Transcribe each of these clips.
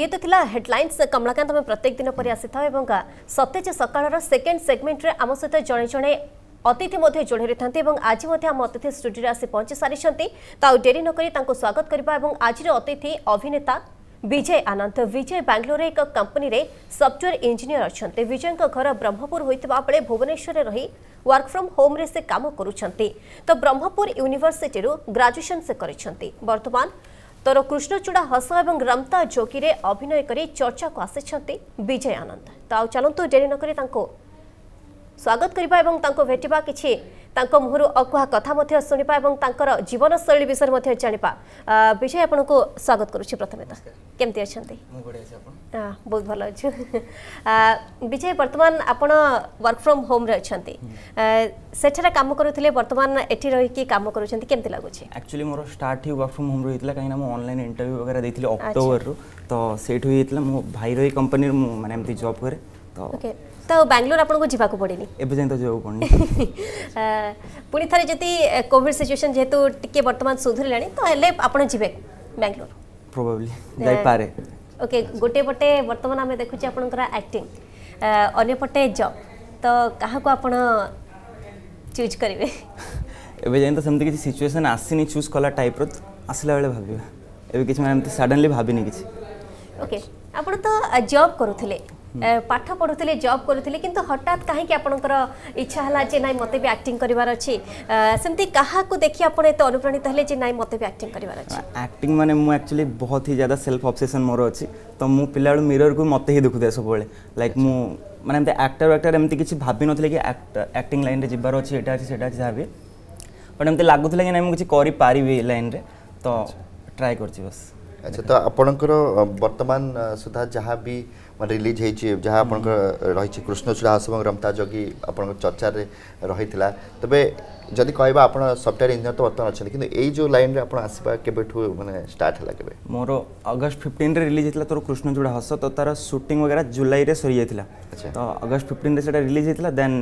ये तो थिला हेडलाइंस कमलाकांत आम प्रत्येक दिन पर आसी था सत्य जे सकाळ सेकेंड सेगमेंट आम सहित जणे जणे ଅତିଥି ମଧ୍ୟ ଯୋଡ଼ି ରହିଥାନ୍ତି ଏବଂ ଆଜି ମଧ୍ୟ ଆମ ଅତିଥି ଷ୍ଟୁଡ଼ିଓରେ ଆସି ପହଞ୍ଚି ସାରିଛନ୍ତି ତ ଆଉ ଡେରି ନକରି ତାଙ୍କୁ ସ୍ୱାଗତ କରିବା ଏବଂ ଆଜିର ଅତିଥି ଅଭିନେତା ବିଜୟ ଆନନ୍ଦ ବିଜୟ ବାଙ୍ଗାଲୋରରେ ଏକ କମ୍ପାନୀରେ ସଫ୍ଟୱେର୍ ଇଞ୍ଜିନିୟର ଅଛନ୍ତି ବିଜୟଙ୍କ ଘର ବ୍ରହ୍ମପୁର ହୋଇଥିବା ବେଳେ ଭୁବନେଶ୍ୱରରେ ରହି ୱାର୍କ ଫ୍ରମ୍ ହୋମ୍ରେ ସେ କାମ କରୁଛନ୍ତି ତ ବ୍ରହ୍ମପୁର ୟୁନିଭର୍ସିଟିରୁ ଗ୍ରାଜୁଏସନ୍ ସେ କରିଛନ୍ତି ବର୍ତ୍ତମାନ ତୋର କୃଷ୍ଣଚୂଡ଼ା ହସ ଏବଂ ରମତା ଜୋକିରେ ଅଭିନୟ କରି ଚର୍ଚ୍ଚାକୁ ଆସିଛନ୍ତି ବିଜୟ ଆନନ୍ଦ ତ ଆଉ ଚାଲନ୍ତୁ ଡେରି ନକରି ତାଙ୍କୁ ସ୍ୱାଗତ କରିବା ଏବଂ ତାଙ୍କୁ ଭେଟିବା କିଛି ତାଙ୍କ ମୁହଁରୁ ଅକୁହା କଥା ମଧ୍ୟ ଶୁଣିବା ଏବଂ ତାଙ୍କର ଜୀବନଶୈଳୀ ବିଷୟରେ ମଧ୍ୟ ଜାଣିବା ବିଜୟ ଆପଣଙ୍କୁ ସ୍ୱାଗତ କରୁଛି ପ୍ରଥମେ ତ କେମିତି ଅଛନ୍ତି ବହୁତ ଭଲ ଅଛୁ ବିଜୟ ବର୍ତ୍ତମାନ ଆପଣ ୱାର୍କ ଫ୍ରମ୍ ହୋମ୍ରେ ଅଛନ୍ତି ସେଠାରେ କାମ କରୁଥିଲେ ବର୍ତ୍ତମାନ ଏଠି ରହିକି କାମ କରୁଛନ୍ତି କେମିତି ଲାଗୁଛି ଆକ୍ଚୁଆଲି ମୋର ଷ୍ଟାର୍ଟ ହିଁ ୱାର୍କ ଫ୍ରମ୍ ହୋମ୍ରୁ ହେଇଥିଲା କାହିଁକିନା ମୁଁ ଅନଲାଇନ୍ ଇଣ୍ଟରଭ୍ୟୁ ବଗେରା ଦେଇଥିଲି ଅକ୍ଟୋବରରୁ ତ ସେଇଠୁ ହେଇଥିଲା ମୋ ଭାଇର ଏଇ କମ୍ପାନୀରୁ ମୁଁ ମାନେ ଏମିତି ଜବ୍ କରେ ତ ତ ବାଙ୍ଗଲୋର ଆପଣଙ୍କୁ ଯିବାକୁ ପଡ଼ିନି ଏବେ ଯାଏଁ ତ ଯିବାକୁ ପଡ଼ିନି ପୁଣି ଥରେ ଯଦି କୋଭିଡ଼ ସିଚୁଏସନ୍ ଯେହେତୁ ଟିକେ ବର୍ତ୍ତମାନ ସୁଧୁରିଲାଣି ତ ହେଲେ ଆପଣ ଯିବେ ବାଙ୍ଗାଲୋର ପ୍ରୋବାବ୍ଲି ଯାଇପାରେ ଓକେ ଗୋଟେ ପଟେ ବର୍ତ୍ତମାନ ଆମେ ଦେଖୁଛେ ଆପଣଙ୍କର ଆକ୍ଟିଂ ଅନ୍ୟପଟେ ଜବ୍ ତ କାହାକୁ ଆପଣ ଚୁଜ୍ କରିବେ ଏବେ ଯାଇ ତ ସେମିତି କିଛି ସିଚୁଏସନ୍ ଆସିନି ଚୁଜ୍ କଲା ଟାଇପ୍ର ଆସିଲା ବେଳେ ଭାବିବା ଏବେ କିଛି ମାନେ ଏମିତି ସାଡେନଲି ଭାବିନି କିଛି ଓକେ ଆପଣ ତ ଜବ୍ କରୁଥିଲେ ପାଠ ପଢ଼ୁଥିଲେ ଜବ୍ କରୁଥିଲେ କିନ୍ତୁ ହଠାତ୍ କାହିଁକି ଆପଣଙ୍କର ଇଚ୍ଛା ହେଲା ଯେ ନାଇଁ ମୋତେ ବି ଆକ୍ଟିଂ କରିବାର ଅଛି ସେମିତି କାହାକୁ ଦେଖି ଆପଣ ଏତେ ଅନୁପ୍ରାଣିତ ହେଲେ ଯେ ନାଇଁ ମୋତେ ବି ଆକ୍ଟିଂ କରିବାର ଅଛି ଆକ୍ଟିଂ ମାନେ ମୁଁ ଆକ୍ଚୁଆଲି ବହୁତ ହି ଜ୍ୟାଦା ସେଲ୍ଫ ଅବସେସନ୍ ମୋର ଅଛି ତ ମୁଁ ପିଲାବେଳୁ ମିରର୍କୁ ମୋତେ ହିଁ ଦେଖୁଥାଏ ସବୁବେଳେ ଲାଇକ୍ ମୁଁ ମାନେ ଏମିତି ଆକ୍ଟର ଆକ୍ଟର ଏମିତି କିଛି ଭାବିନଥିଲି କି ଆକ୍ଟିଂ ଲାଇନ୍ରେ ଯିବାର ଅଛି ଏଇଟା ଅଛି ସେଇଟା ଅଛି ଯାହା ବି ବଟ୍ ଏମିତି ଲାଗୁଥିଲା କି ନାଇଁ ମୁଁ କିଛି କରିପାରିବି ଲାଇନ୍ରେ ତ ଟ୍ରାଏ କରିଛି ବାସ୍ ଆଚ୍ଛା ତ ଆପଣଙ୍କର ବର୍ତ୍ତମାନ ସୁଦ୍ଧା ଯାହା ବି ରିଲିଜ୍ ହେଇଛି ଯାହା ଆପଣଙ୍କ ରହିଛି କୃଷ୍ଣଚୂଡ଼ା ଆସବଙ୍ଗ ରମ୍ତା ଯୋଗୀ ଆପଣଙ୍କ ଚର୍ଚ୍ଚାରେ ରହିଥିଲା ତେବେ ଯଦି କହିବା ଆପଣ ସଫ୍ଟୱେୟାର ଇଞ୍ଜିନିୟର ତ ବର୍ତ୍ତମାନ ଅଛନ୍ତି କିନ୍ତୁ ଏଇ ଯେଉଁ ଲାଇନ୍ରେ ଆପଣ ଆସିବା କେବେଠୁ ମାନେ ଷ୍ଟାର୍ଟ ହେଲା କେବେ ମୋର ଅଗଷ୍ଟ ଫିଫ୍ଟିନ୍ରେ ରିଲିଜ୍ ହେଇଥିଲା ତୋର କୃଷ୍ଣଚୂଡ଼ା ହସ ତ ତାର ସୁଟିଂ ବଗେରା ଜୁଲାଇରେ ସରିଯାଇଥିଲା ତ ଅଗଷ୍ଟ ଫିଫ୍ଟିନ୍ରେ ସେଇଟା ରିଲିଜ୍ ହେଇଥିଲା ଦେନ୍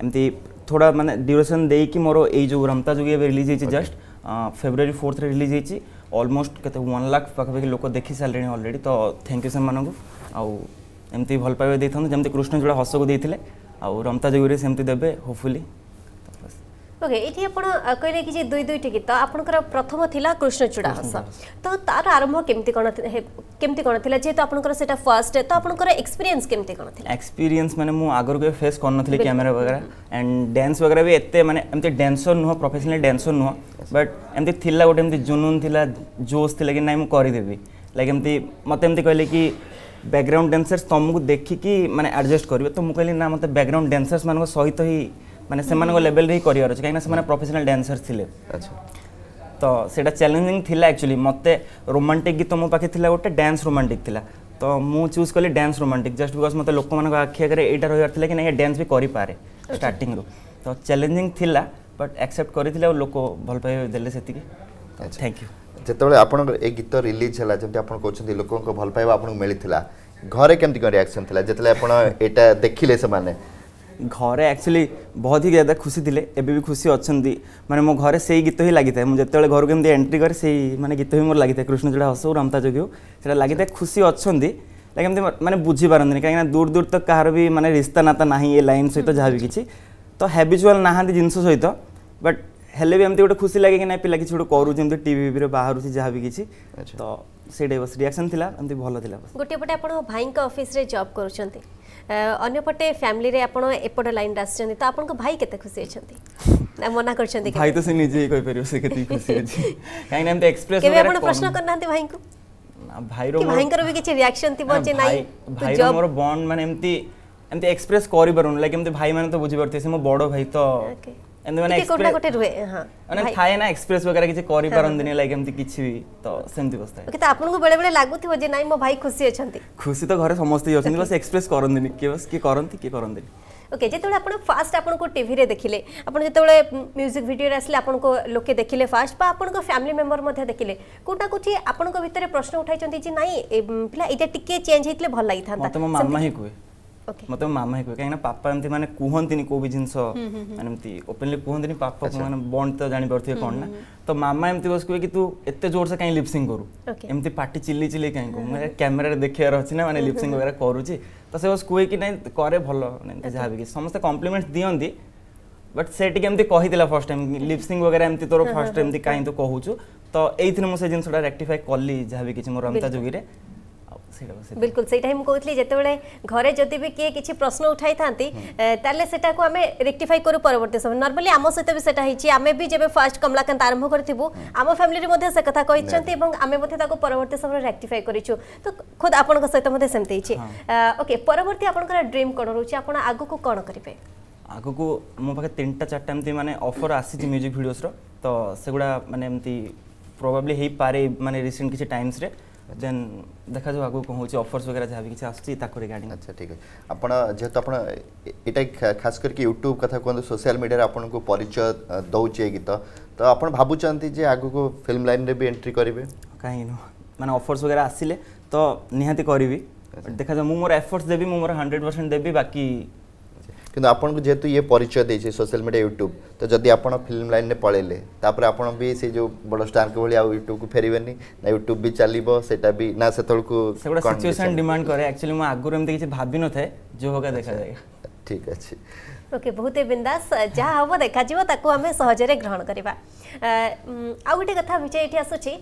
ଏମିତି ଥୋଡ଼ା ମାନେ ଡ୍ୟୁରେସନ୍ ଦେଇକି ମୋର ଏଇ ଯେଉଁ ରମ୍ତା ଯୋଗୀ ଏବେ ରିଲିଜ୍ ହେଇଛି ଜଷ୍ଟ ଫେବୃଆରୀ ଫୋର୍ଥରେ ରିଲିଜ୍ ହେଇଛି ଅଲମୋଷ୍ଟ କେତେ ୱାନ୍ ଲାଖ୍ ପାଖାପାଖି ଲୋକ ଦେଖି ସାରିଲେଣି ଅଲରେଡ଼ି ତ ଥ୍ୟାଙ୍କ ୟୁ ସେମାନଙ୍କୁ ଆଉ ଏମିତି ଭଲ ପାଇବା ଦେଇଥାନ୍ତୁ ଯେମିତି କୃଷ୍ଣ ଯୋଡ଼ା ହସକୁ ଦେଇଥିଲେ ଆଉ ରମତା ଯୋଗୁରେ ସେମିତି ଦେବେ ହୋପଫୁଲି ଓକେ ଏଠି ଆପଣ କହିଲେ କି ଯେ ଦୁଇ ଦୁଇଟି ଗୀତ ଆପଣଙ୍କର ପ୍ରଥମ ଥିଲା କୃଷ୍ଣଚୂଡ଼ା ହସ ତ ତାର ଆରମ୍ଭ କେମିତି କ'ଣ କେମିତି କ'ଣ ଥିଲା ଯେହେତୁ ଆପଣଙ୍କର ସେଇଟା ଫାର୍ଷ୍ଟ ତ ଆପଣଙ୍କର ଏକ୍ସପିରିଏନ୍ସ କେମିତି କ'ଣ ଥିଲା ଏକ୍ସପିରିଏନ୍ସ ମାନେ ମୁଁ ଆଗରୁ କେବେ ଫେସ୍ କରିନଥିଲି କ୍ୟାମେରା ବଗେରା ଆଣ୍ଡ ଡ୍ୟାନ୍ସ ବଗେରା ବି ଏତେ ମାନେ ଏମିତି ଡ୍ୟାନ୍ସର ନୁହଁ ପ୍ରଫେସନାଲ ଡ୍ୟାନ୍ସର ନୁହଁ ବଟ୍ ଏମିତି ଥିଲା ଗୋଟେ ଏମିତି ଜୁନୁନ୍ ଥିଲା ଜୋସ୍ ଥିଲା କି ନାଇଁ ମୁଁ କରିଦେବି ଲାଇକ୍ ଏମିତି ମୋତେ ଏମିତି କହିଲେ କି ବ୍ୟାକ୍ଗ୍ରାଉଣ୍ଡ ଡ୍ୟାନ୍ସର୍ସ ତୁମକୁ ଦେଖିକି ମାନେ ଆଡ଼ଜଷ୍ଟ କରିବେ ତ ମୁଁ କହିଲି ନା ମୋତେ ବ୍ୟାକ୍ଗ୍ରାଉଣ୍ଡ ଡ୍ୟାନ୍ସର୍ସମାନଙ୍କ ସହିତ ହିଁ ମାନେ ସେମାନଙ୍କ ଲେଭେଲ୍ରେ ହିଁ କରିବାର ଅଛି କାହିଁକିନା ସେମାନେ ପ୍ରଫେସନାଲ୍ ଡ୍ୟାନ୍ସର୍ସ ଥିଲେ ଆଚ୍ଛା ତ ସେଇଟା ଚ୍ୟାଲେଞ୍ଜିଂ ଥିଲା ଆକ୍ଚୁଆଲି ମୋତେ ରୋମାଣ୍ଟିକ୍ ଗୀତ ମୋ ପାଖେ ଥିଲା ଗୋଟେ ଡ୍ୟାନ୍ସ ରୋମାଣ୍ଟିକ୍ ଥିଲା ତ ମୁଁ ଚୁଜ୍ କଲି ଡ୍ୟାନ୍ସ ରୋମାଣ୍ଟିକ୍ ଜଷ୍ଟ ବିକଜ୍ ମୋତେ ଲୋକମାନଙ୍କ ଆଖି ଆଗରେ ଏଇଟା ରହିବାର ଥିଲା କି ନା ଏ ଡ୍ୟାନ୍ସ ବି କରିପାରେ ଷ୍ଟାର୍ଟିଂରୁ ତ ଚ୍ୟାଲେଞ୍ଜିଂ ଥିଲା ବଟ୍ ଆକ୍ସେପ୍ଟ କରିଥିଲେ ଆଉ ଲୋକ ଭଲ ପାଇବା ଦେଲେ ସେତିକି ଥ୍ୟାଙ୍କ ୟୁ ଯେତେବେଳେ ଆପଣଙ୍କର ଏ ଗୀତ ରିଲିଜ୍ ହେଲା ଯେମିତି ଆପଣ କହୁଛନ୍ତି ଲୋକଙ୍କ ଭଲ ପାଇବା ଆପଣଙ୍କୁ ମିଳିଥିଲା ଘରେ କେମିତି କ'ଣ ରିଆକ୍ସନ୍ ଥିଲା ଯେତେବେଳେ ଆପଣ ଏଇଟା ଦେଖିଲେ ସେମାନେ ଘରେ ଆକ୍ଚୁଆଲି ବହୁତ ହି ଜ୍ୟାଦା ଖୁସି ଥିଲେ ଏବେ ବି ଖୁସି ଅଛନ୍ତି ମାନେ ମୋ ଘରେ ସେଇ ଗୀତ ହିଁ ଲାଗିଥାଏ ମୁଁ ଯେତେବେଳେ ଘରକୁ ଏମିତି ଏଣ୍ଟ୍ରି କରେ ସେଇ ମାନେ ଗୀତ ହିଁ ମୋର ଲାଗିଥାଏ କୃଷ୍ଣଚୂଡ଼ା ହସ ହଉ ରାମତା ଯୋଗୀ ହଉ ସେଇଟା ଲାଗିଥାଏ ଖୁସି ଅଛନ୍ତି ଲାଇକ୍ ଏମିତି ମାନେ ବୁଝିପାରନ୍ତିନି କାହିଁକିନା ଦୂର ଦୂର ତ କାହାର ବି ମାନେ ରିସ୍ତା ନାତା ନାହିଁ ଏ ଲାଇନ୍ ସହିତ ଯାହା ବି କିଛି ତ ହ୍ୟାବିଚୁଆଲ୍ ନାହାନ୍ତି ଜିନିଷ ସହିତ ବଟ୍ ହେଲେ ବି ଏମିତି ଗୋଟେ ଖୁସି ଲାଗେ କି ନାଇଁ ପିଲା କିଛି ଗୋଟେ କରୁଛି ଏମିତି ଟିଭିରେ ବାହାରୁଛି ଯାହା ବି କିଛି ତ ସେଇଟା ବସ୍ ରିଆକ୍ସନ୍ ଥିଲା ଏମିତି ଭଲ ଥିଲା ବସ୍ ଗୋଟିଏ ପଟେ ଆପଣ ଭାଇଙ୍କ ଅଫିସରେ ଜବ୍ କରୁଛନ୍ତି ଅନ୍ୟପଟେ ଫ୍ୟାମିଲିରେ ଆପଣ ଏପଟ ଲାଇନ୍ରେ ଆସିଛନ୍ତି ତ ଆପଣଙ୍କ ଭାଇ କେତେ ଖୁସି ଅଛନ୍ତି ମନା କରିଛନ୍ତି ଭାଇ ତ ସେ ନିଜେ ହିଁ କହିପାରିବ ସେ କେତେ ଖୁସି ଅଛି କାହିଁକିନା ଏମିତି ଏକ୍ସପ୍ରେସ୍ କେବେ ଆପଣ ପ୍ରଶ୍ନ କରିନାହାନ୍ତି ଭାଇଙ୍କୁ ଭାଇର ଭାଇଙ୍କର ବି କିଛି ରିଆକ୍ସନ୍ ଥିବ ଯେ ନାଇଁ ଭାଇର ମୋର ବଣ୍ଡ ମାନେ ଏମିତି ଏମିତି ଏକ୍ସପ୍ରେସ୍ କରିପାରୁନି ଲାଇକ୍ ଏମିତି ଭାଇମାନେ ତ ବୁଝିପାରୁଥିବେ ସେ ମୋ ବଡ଼ ଭାଇ ତ ଏମିତି କୋଉଟା ଗୋଟେ ରୁହେ ହଁ ମାନେ ଥାଏ ନା ଏକ୍ସପ୍ରେସ୍ ବଗେରା କିଛି କରିପାରନ୍ତିନି ଲାଇକ୍ ଏମିତି କିଛି ବି ତ ସେମିତି ବସ୍ ଥାଏ କିନ୍ତୁ ଆପଣଙ୍କୁ ବେଳେ ବେଳେ ଲାଗୁଥିବ ଯେ ନାଇଁ ମୋ ଭାଇ ଖୁସି ଅଛନ୍ତି ଖୁସି ତ ଘରେ ସମସ୍ତେ ହିଁ ଅଛନ୍ତି ବସ୍ ଏକ୍ସପ୍ରେସ୍ କରନ୍ତିନି କିଏ ବସ୍ କିଏ କରନ୍ତି କିଏ କରନ୍ତିନି ওকে যেতবে আপনার ফার্স্ট আপনার টিভিরে দেখলে আপনার যেতবে মিউজিক ভিডিওরে আসলে আপনার লোকে দেখলে ফার্স্ট বা আপনার ফ্যামিলি মেম্বর মধ্যে দেখলে কোটা কোটি আপনার ভিতরে প্রশ্ন উঠাইছেন যে নাই পিলা এটা টিকে চেঞ্জ হইলে ভাল লাগি থাকে মামা হি কুয়ে ମତେ ମାମା ହିଁ କୁହେ କାହିଁକିନା ପାପା ଏମିତି ମାନେ କୁହନ୍ତିନି କୋଉ ବି ଜିନିଷ ମାନେ ଏମିତି ଓପେନଲି କୁହନ୍ତିନି ପାପା ମାନେ ବଣ୍ଡ ତ ଜାଣିପାରୁଥିବେ କ'ଣ ନା ତ ମାମା ଏମିତି ବସି କୁହେ କି ତୁ ଏତେ ଜୋରସେ କାହିଁ ଲିପସିଂ କରୁ ଏମିତି ପାଟି ଚିଲି ଚିଲି କାହିଁ କରୁ ମାନେ କ୍ୟାମେରାରେ ଦେଖିବାର ଅଛି ନା ମାନେ ଲିପସିଂ ବଗେରା କରୁଛି ତ ସେ ବସ୍ କୁହେ କି ନାଇଁ କରେ ଭଲ ଯାହା ବି କି ସମସ୍ତେ କମ୍ପ୍ଲିମେଣ୍ଟ ଦିଅନ୍ତି ବଟ୍ ସେ ଟିକେ ଏମିତି କହିଥିଲା ଫାର୍ଷ୍ଟ ଟାଇମ୍ ଲିପ୍ସିଂ ବଗେରା ଏମିତି ତୋର ଫାର୍ଷ୍ଟ ଏମିତି କାହିଁ ତୁ କହୁଛୁ ତ ଏଇଥିରେ ମୁଁ ସେ ଜିନିଷଟା ରେକ୍ଟିଫାଏ କଲି ଯାହା ବି କିଛି ମୋର ରମତା ଯୋଗୀରେ बिल्कुल सही मुझे कहती जितेबाला घरे जदि भी किए किसी प्रश्न उठाई था ताले सेटा को आम रेक्टिफाई करूँ परवर्त समय नर्माली आम सहित भी सेटा आम भी जब फास्ट कमलाकांत आरंभ करूँ आम फैमिली से कथा कही आम परवर्त समय रेक्टिफाई करूँ तो खुद आपण सहित सेमती ओके परवर्त आपंकर ड्रीम कौन रोचे आप आग को कौन करेंगे ଆଗକୁ ମୋ ପାଖରେ ତିନିଟା ଚାରିଟା ଏମିତି ମାନେ ଅଫର୍ ଆସିଛି ମ୍ୟୁଜିକ୍ ଭିଡ଼ିଓସ୍ର ତ ସେଗୁଡ଼ା ମାନେ ଏମିତି ପ୍ରୋବାବ୍ଲି ହେଇପାରେ ମାନେ ରିସେଣ୍ଟ କିଛି ଟାଇମ୍ସରେ ଦେନ୍ ଦେଖାଯାଉ ଆଗକୁ କ'ଣ ହେଉଛି ଅଫର୍ସ ବଗେରା ଯାହା ବି କିଛି ଆସୁଛି ତାକୁ ରିଗାର୍ଡିଂ ଆଚ୍ଛା ଠିକ୍ ଅଛି ଆପଣ ଯେହେତୁ ଆପଣ ଏଇଟା ଖାସ କରିକି ୟୁଟ୍ୟୁବ୍ କଥା କୁହନ୍ତୁ ସୋସିଆଲ ମିଡ଼ିଆରେ ଆପଣଙ୍କୁ ପରିଚୟ ଦେଉଛି ଏ ଗୀତ ତ ଆପଣ ଭାବୁଛନ୍ତି ଯେ ଆଗକୁ ଫିଲ୍ମ ଲାଇନ୍ରେ ବି ଏଣ୍ଟ୍ରି କରିବେ କାହିଁକି ନୁହଁ ମାନେ ଅଫର୍ସ ବଗେରା ଆସିଲେ ତ ନିହାତି କରିବି ଦେଖାଯାଉ ମୁଁ ମୋର ଏଫର୍ଟସ୍ ଦେବି ମୁଁ ମୋର ହଣ୍ଡ୍ରେଡ଼ ପରସେଣ୍ଟ ଦେବି ବାକି କିନ୍ତୁ ଆପଣଙ୍କୁ ଯେହେତୁ ଇଏ ପରିଚୟ ଦେଇଛି ସୋସିଆଲ ମିଡ଼ିଆ ୟୁଟ୍ୟୁବ୍ ତ ଯଦି ଆପଣ ଫିଲ୍ମ ଲାଇନ୍ରେ ପଳେଇଲେ ତାପରେ ଆପଣ ବି ସେ ଯେଉଁ ବଡ଼ ଷ୍ଟାରଙ୍କ ଭଳି ଆଉ ୟୁଟ୍ୟୁବ୍କୁ ଫେରିବେନି ନା ୟୁଟ୍ୟୁବ୍ ବି ଚାଲିବ ସେଇଟା ବି ନା ସେତେବେଳକୁ ସେଗୁଡ଼ା ସିଚୁଏସନ୍ ଡିମାଣ୍ଡ କରେ ଆକ୍ଚୁଆଲି ମୁଁ ଆଗରୁ ଏମିତି କିଛି ଭାବିନଥାଏ ଯେଉଁ ହୋଗା ଦେଖାଯାଏ ଠିକ୍ ଅଛି ଓକେ ବହୁତ ବିନ୍ଦାସ ଯାହା ହେବ ଦେଖାଯିବ ତାକୁ ଆମେ ସହଜରେ ଗ୍ରହଣ କରିବା ଆଉ ଗୋଟେ କଥା ବିଜୟ ଏଠି ଆସୁଛି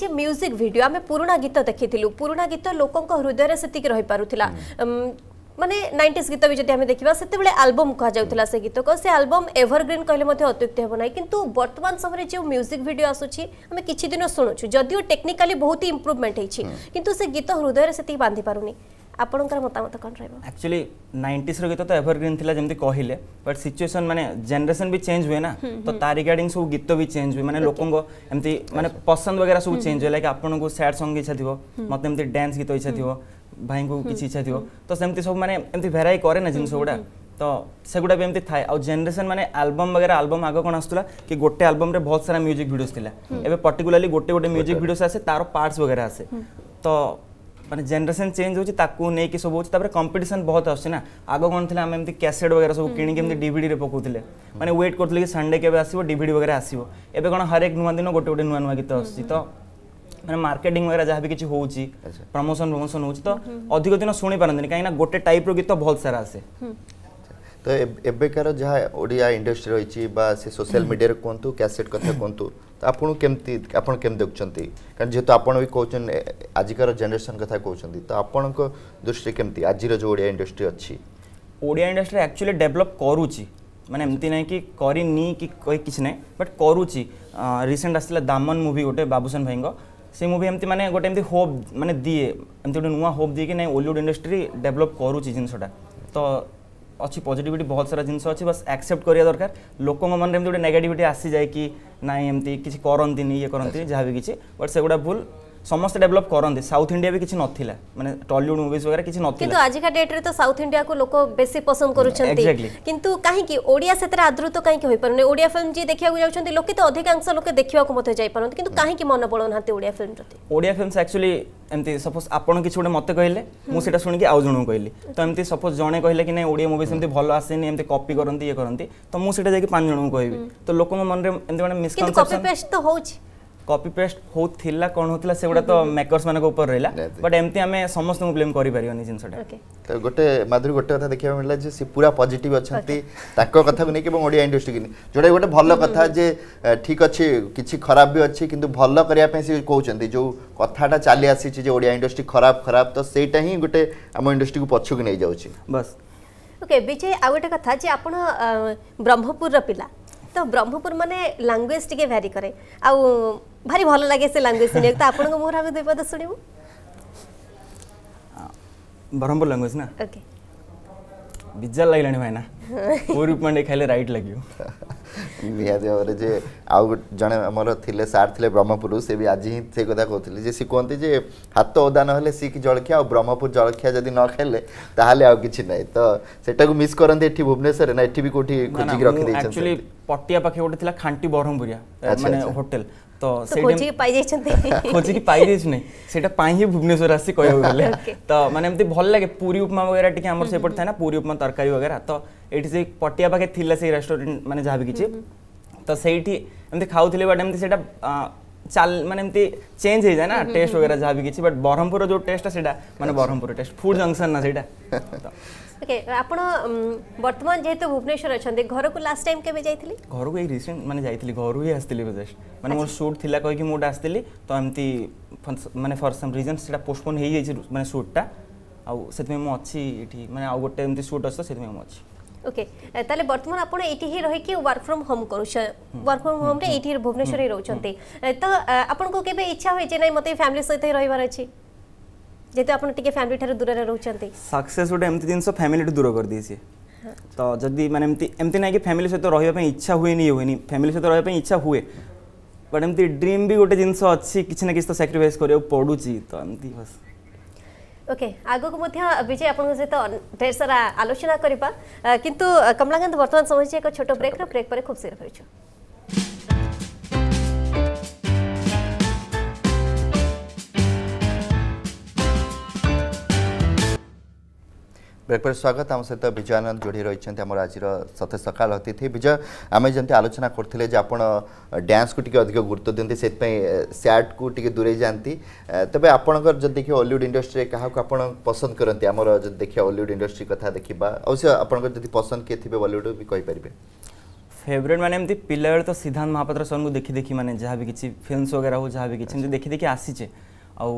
ଯେ ମ୍ୟୁଜିକ୍ ଭିଡ଼ିଓ ଆମେ ପୁରୁଣା ଗୀତ ଦେଖିଥିଲୁ ପୁରୁଣା ଗୀତ ଲୋକଙ୍କ ହୃଦୟରେ ସେତିକି ରହିପାରୁଥିଲା माने 90s গীতবি যেটা আমি দেখিবা সেইতেবেলে অ্যালবাম কয়া যাওতলা সেই গীতক সেই অ্যালবাম এভারগ্রিন কইলে মতে অত্যুক্ত হেব নাই কিন্তু বর্তমান সময়রে যে মিউজিক ভিডিও আসুচি আমি কিছিদিন শুনুচি যদিও টেকনিক্যালি বহুত ইমপ্রুভমেন্ট হইচি কিন্তু সেই গীত হৃদয়রে সেটি বান্ধি পারুনি আপোনাক মতামত কওন রাইবা অ্যাকচুয়ালি 90s র গীত তো এভারগ্রিন থিলা যেমন কইলে বাট সিচুয়েশন মানে জেনারেশন বি চেঞ্জ হয় না তো তা রিগার্ডিং সব গীতও বি চেঞ্জ বি মানে লোকক এমতে মানে পছন্দ वगैरह সব চেঞ্জ হয় লাইক আপোনক স্যাড সং ইচ্ছা থিবো মতে এমতে ডান্স গীত ইচ্ছা থিবো भाई को हम्म। किसी इच्छा थी हम्म। तो सेमती सब मैंने एमती वैरायटी करे ना जिंस गुडा हम्म। तो सेगुडा भी एमती थाए आ जेनेसन मैंने आलबम वगैरह आलबम आगे कोन आस्तुला कि गोटे एल्बम रे बहुत सारा म्यूजिक वीडियोस थिला एबे पर्टिकुलरली गोटे गोटे म्यूजिक वीडियोस आसे तारो पार्ट्स वगैरह आसे तो मैंने जेनेसन चेंज होची ताकू कि सब होची कंपिटन बहुत आसे ना आगे कोन थिला हम एमती कैसेट वगैरह सब कि के एमती मैंने रे पकोथिले वेट करथले कि संडे केबे आसीबो डीवीडी वगैरह आसीबो एबे कोन हर एक नुआ दिन गोटे गोटे नुआ नुआ गीत आसी ମାନେ ମାର୍କେଟିଂ वगैरह ଯାହା ବି କିଛି ହେଉଛି ପ୍ରମୋସନ୍ ପ୍ରମୋସନ୍ ହେଉଛି ତ ଅଧିକ ଦିନ ଶୁଣିପାରନ୍ତିନି କାହିଁକିନା ଗୋଟେ ଟାଇପ୍ର ଗୀତ ଭଲ ସାରା ଆସେ ତ ଏବେକାର ଯାହା ଓଡ଼ିଆ ଇଣ୍ଡଷ୍ଟ୍ରି ରହିଛି ବା ସେ ସୋସିଆଲ ମିଡ଼ିଆରେ କୁହନ୍ତୁ କ୍ୟାସେଟ୍ କଥା କୁହନ୍ତୁ ତ ଆପଣ କେମିତି ଆପଣ କେମିତି ଦେଖୁଛନ୍ତି କାରଣ ଯେହେତୁ ଆପଣ ବି କହୁଛନ୍ତି ଆଜିକାର ଜେନେରେସନ୍ କଥା କହୁଛନ୍ତି ତ ଆପଣଙ୍କ ଦୃଷ୍ଟିରେ କେମିତି ଆଜିର ଯେଉଁ ଓଡ଼ିଆ ଇଣ୍ଡଷ୍ଟ୍ରି ଅଛି ଓଡ଼ିଆ ଇଣ୍ଡଷ୍ଟ୍ରି ଆକ୍ଚୁଆଲି ଡେଭଲପ୍ କରୁଛି ମାନେ ଏମିତି ନାହିଁ କି କରିନି କି କିଛି ନାହିଁ ବଟ୍ କରୁଛି ରିସେଣ୍ଟ ଆସିଥିଲା ଦାମନ ମୁଭି ଗୋଟେ ବାବୁସାନ ଭାଇଙ୍କ ସେ ମୁଭି ଏମିତି ମାନେ ଗୋଟେ ଏମିତି ହୋପ୍ ମାନେ ଦିଏ ଏମିତି ଗୋଟେ ନୂଆ ହୋପ୍ ଦିଏ କି ନାଇଁ ଓଲିଉଡ଼ ଇଣ୍ଡଷ୍ଟ୍ରି ଡେଭଲପ୍ କରୁଛି ଜିନିଷଟା ତ ଅଛି ପଜିଟିଭିଟି ବହୁତ ସାରା ଜିନିଷ ଅଛି ବାସ୍ ଆକ୍ସେପ୍ଟ କରିବା ଦରକାର ଲୋକଙ୍କ ମନରେ ଏମିତି ଗୋଟେ ନେଗେଟିଭିଟି ଆସିଯାଏ କି ନାଇଁ ଏମିତି କିଛି କରନ୍ତିନି ଇଏ କରନ୍ତି ଯାହା ବି କିଛି ବଟ୍ ସେଗୁଡ଼ା ଭୁଲ ସମସ୍ତେ ଡେଭଲପ୍ କରନ୍ତି ସାଉଥ୍ ଇଣ୍ଡିଆ ବି କିଛି ନଥିଲା ମାନେ ଟଲିଉଡ୍ ମୁଭିଜ୍ ବଗେରା କିଛି ନଥିଲା କିନ୍ତୁ ଆଜିକା ଡେଟ୍ରେ ତ ସାଉଥ୍ ଇଣ୍ଡିଆକୁ ଲୋକ ବେଶୀ ପସନ୍ଦ କରୁଛନ୍ତି କିନ୍ତୁ କାହିଁକି ଓଡ଼ିଆ ସେଥିରେ ଆଦୃତ କାହିଁକି ହୋଇପାରୁନି ଓଡ଼ିଆ ଫିଲ୍ମ ଯିଏ ଦେଖିବାକୁ ଯାଉଛନ୍ତି ଲୋକେ ତ ଅଧିକାଂଶ ଲୋକେ ଦେଖିବାକୁ ମଧ୍ୟ ଯାଇପାରନ୍ତି କିନ୍ତୁ କାହିଁକି ମନ ବଳଉନାହାନ୍ତି ଓଡ଼ିଆ ଫିଲ୍ମ ପ୍ରତି ଓଡ଼ିଆ ଫିଲ୍ମସ୍ ଆକ୍ଚୁଆଲି ଏମିତି ସପୋଜ୍ ଆପଣ କିଛି ଗୋଟେ ମୋତେ କହିଲେ ମୁଁ ସେଇଟା ଶୁଣିକି ଆଉ ଜଣଙ୍କୁ କହିଲି ତ ଏମିତି ସପୋଜ୍ ଜଣେ କହିଲେ କି ନାଇଁ ଓଡ଼ିଆ ମୁଭିଜ୍ ଏମିତି ଭଲ ଆସିନି ଏମିତି କପି କରନ୍ତି ଇଏ କରନ୍ତି ତ ମୁଁ ସେଇଟା ଯାଇକି ପାଞ୍ଚ ଜଣଙ୍କୁ କହିବି ତ ଲୋକଙ୍କ ମନରେ ଏମିତି ମାନେ ମିସ୍କନସେପ୍ସନ୍ କପି ପେଷ୍ଟ ତ ହେଉଛି कॉपी पेस्ट हो थिला कौन हो थिला से सेगुडा तो मेकर्स हम्म, हम्म। को ऊपर रहला बट एमती हमें समस्त को ब्लेम करि परियोनि जिनसटा तो गोटे माधुरी गोटे कथा देखिबा मिलला जे से पूरा पॉजिटिव अछंती ताको हम्म, कथा को नेके ओडिया इंडस्ट्री के जोडा गोटे भलो कथा जे ठीक अछि किछि खराब भी अछि किंतु भलो करिया पे से कहउचंती जो कथाटा चाली आसी जे ओडिया इंडस्ट्री खराब खराब तो सेटा ही गोटे हम इंडस्ट्री को पछु के नै जाउची बस ओके विजय आ गोटे कथा जे आपण ब्रह्मपुर रा पिला तो ब्रह्मपुर माने लैंग्वेज टिके भेरी करे आ ଭାରି ଭଲ ଲାଗେ ସେ ଲାଙ୍ଗୁଏଜ ଶୁଣିବାକୁ ତ ଆପଣଙ୍କ ମୁହଁରୁ ଆମେ ଦୁଇ ପଦ ଶୁଣିବୁ ବ୍ରହ୍ମପୁର ଲାଙ୍ଗୁଏଜ ନା ଓକେ ବିଜାର ଲାଗିଲାଣି ଭାଇନା କୋଉ ରୁପମାଣ୍ଡେ ଖାଇଲେ ରାଇଟ୍ ଲାଗିବ ନିହାତି ଭାବରେ ଯେ ଆଉ ଜଣେ ଆମର ଥିଲେ ସାର୍ ଥିଲେ ବ୍ରହ୍ମପୁରରୁ ସେ ବି ଆଜି ହିଁ ସେଇ କଥା କହୁଥିଲେ ଯେ ସେ କୁହନ୍ତି ଯେ ହାତ ଓଦା ନହେଲେ ସିକ୍ ଜଳଖିଆ ଆଉ ବ୍ରହ୍ମପୁର ଜଳଖିଆ ଯଦି ନ ଖାଇଲେ ତାହେଲେ ଆଉ କିଛି ନାହିଁ ତ ସେଟାକୁ ମିସ୍ କରନ୍ତି ଏଠି ଭୁବନେଶ୍ୱରରେ ନା ଏଠି ବି କୋଉଠି ଖୋଜିକି ରଖିଦେଇଛନ୍ତି ପଟିଆ ପାଖେ ଗୋଟେ ଥିଲା ଖାଣ୍ଟି ବ୍ରହ୍ମପୁରିଆ ମାନେ ହୋଟେଲ ତ ଖୋଜିକି ପାଇଯାଇଛନ୍ତି ଖୋଜିକି ପାଇଯାଇଛୁ ନାହିଁ ସେଇଟା ପାଇଁ ହିଁ ଭୁବନେଶ୍ୱର ଆସି କହିବାକୁ ଗଲେ ତ ମାନେ ଏମିତି ଭଲ ଲାଗେ ପୁରୀ ଉପମା ବଗେରା ଟିକେ ଆମର ସେପଟେ ଥାଏ ନା ପୁରୀ ଉପମା ତରକାରୀ ବଗେରା ତ ଏଇଠି ସେଇ ପଟିଆ ପାଖେ ଥିଲା ସେଇ ରେଷ୍ଟୁରାଣ୍ଟ ମାନେ ଯାହା ବି କିଛି ତ ସେଇଠି ଏମିତି ଖାଉଥିଲେ ବଟ୍ ଏମିତି ସେଇଟା ଚାଲ ମାନେ ଏମିତି ଚେଞ୍ଜ ହେଇଯାଏ ନା ଟେଷ୍ଟ ବଗେରା ଯାହା ବି କିଛି ବଟ୍ ବ୍ରହ୍ମପୁରର ଯେଉଁ ଟେଷ୍ଟଟା ସେଇଟା ମାନେ ବ୍ରହ୍ମପୁର ଟେଷ୍ଟ ଫୁଡ୍ ଜଙ୍କସନ୍ ନା ସେଇଟା ওকে আপন বর্তমান যেহেতু ভুবনেশ্বর অনেক ঘরকু লাস্ট টাইম কেবে যাইলি ঘরকু এই রিসেন্ট মানে যাইলি ঘরু হি আসলি জাস্ট মানে মোর সুট লা কইকি মুড আসলি তো এমতি মানে ফর সাম রিজন সেটা পোস্টপোন হয়ে যাইছি মানে সুটটা ଆଉ ସେଥିପାଇଁ ମୁଁ ଅଛି ଏଠି ମାନେ ଆଉ ଗୋଟେ ଏମିତି ସୁଟ୍ ଅଛି ତ ସେଥିପାଇଁ ମୁଁ ଅଛି ଓକେ ତାହେଲେ ବର୍ତ୍ତମାନ ଆପଣ ଏଇଠି ହିଁ ରହିକି ୱାର୍କ ଫ୍ରମ୍ ହୋମ୍ କରୁଛ ୱାର୍କ ଫ୍ରମ୍ ହୋମ୍ରେ ଏଇଠି ଭୁବନେଶ୍ୱରରେ ରହୁଛନ୍ତି ତ ଆପଣଙ୍କୁ କେବେ ଇଚ୍ଛା ହୁଏ ଯେ ନାଇଁ ମୋତେ ଫ୍ୟାମିଲି ସହିତ ରହିବାର ଅଛି ଯେହେତୁ ଆପଣ ଟିକେ ଫ୍ୟାମିଲି ଠାରୁ ଦୂରରେ ରହୁଛନ୍ତି ସକ୍ସେସ୍ ଗୋଟେ ଏମିତି ଜିନିଷ ଫ୍ୟାମିଲିଠୁ ଦୂର କରିଦେଇଛି ତ ଯଦି ମାନେ ଏମିତି ଏମିତି ନାହିଁ କି ଫ୍ୟାମିଲି ସହିତ ରହିବା ପାଇଁ ଇଚ୍ଛା ହୁଏନି ଇଏ ହୁଏନି ଫ୍ୟାମିଲି ସହିତ ରହିବା ପାଇଁ ଇଚ୍ଛା ହୁଏ ବଟ୍ ଏମିତି ଡ୍ରିମ୍ ବି ଗୋଟେ ଜିନିଷ ଅଛି କିଛି ନା କିଛି ତ ସାକ୍ରିଫାଇସ୍ କରିବାକୁ ପଡ଼ୁଛି ତ ଏମିତି ବାସ୍ ওকে আগুক বিজয় আপনার সহ ঢের সারা আলোচনা করা কিন্তু কমলাকান্ত বর্তমান সময় এক ছোট ব্রেক ব্রেক পরে খুব শীঘ্র ফেরছ ব্রেক পরে স্বাগত আমার সহ বিজয় আনন্দ যোড়ি রয়েছেন আমার আজ সতে সকাল অতিথি বিজয় আমি যেমন আলোচনা করলে যে আপনার ড্যান্সকে টিকি অধিক গুরুত্ব দিকে সেই স্যাটকু টিকি দূরে যাতে তবে আপনার যদি দেখি অলিউড ইন্ডস্ট্রি কাহক আপনার পসন্দ করতে আমার যদি দেখি অলিউড ইন্ডস্ট্রি কথা দেখা অবশ্য আপনার যদি পসন্দ কি থাকবে বলিউড বি কইপারে ফেভরেট মানে এমনি পিলার তো সিদ্ধান্ত মহাপাত্র সরু দেখি দেখি মানে যা কিছু ফিল্মস বগেরা হোক যা কিছু দেখি দেখি আসিছে আউ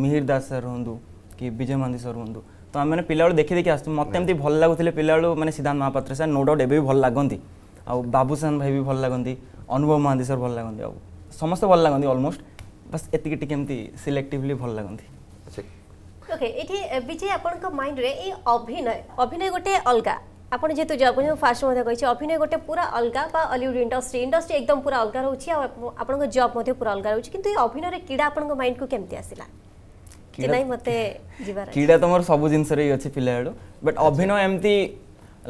মিহির দাস স্যার হুম কি বিজয় মান্দি স্যার হুম ଆମେମାନେ ପିଲାବେଳୁ ଦେଖି ଦେଖି ଆସୁଛୁ ମୋତେ ଏମିତି ଭଲ ଲାଗୁଥିଲେ ପିଲାବେଳୁ ମାନେ Siddhanta Mahapatra sir no doubt ଏବେ ବି ଭଲ ଲାଗନ୍ତି ଆଉ ବାବୁସାନ ଭାଇ ବି ଭଲ ଲାଗନ୍ତି ଅନୁଭବ ମହାନ୍ତି ସାର୍ ଭଲ ଲାଗନ୍ତି ଆଉ ସମସ୍ତେ ଭଲ ଲାଗନ୍ତି ଅଲମୋଷ୍ଟ ବାସ୍ ଏତିକି ଟିକେ ଏମିତି ସିଲେକ୍ଟିଭଲି ଭଲ ଲାଗନ୍ତି ଓକେ ଏଠି ବିଜୟ ଆପଣଙ୍କ ମାଇଣ୍ଡରେ ଏଇ ଅଭିନୟ ଅଭିନୟ ଗୋଟେ ଅଲଗା ଆପଣ ଯେହେତୁ ଆପଣ ଫାଷ୍ଟ ମଧ୍ୟ କହିଛି ଅଭିନୟ ଗୋଟେ ପୁରା ଅଲଗା ବା ଅଲିଉଡ଼ ଇଣ୍ଡଷ୍ଟ୍ରି ଇଣ୍ଡଷ୍ଟ୍ରି ଏକଦମ ପୁରା ଅଲଗା ରହୁଛି ଆଉ ଆପଣଙ୍କ ଜବ୍ ମଧ୍ୟ ପୁରା ଅଲଗା ରହୁଛି କିନ୍ତୁ ଏ ଅଭିନୟରେ କ୍ରୀଡ଼ା ଆପଣଙ୍କ ମାଇଣ୍ଡକୁ କେମିତି ଆସିଲା ଯେ ନାଇଁ ମୋତେ ଯିବାର କ୍ରୀଡ଼ା ତ ମୋର ସବୁ ଜିନିଷରେ ହିଁ ଅଛି ପିଲାବେଳୁ ବଟ୍ ଅଭିନୟ ଏମିତି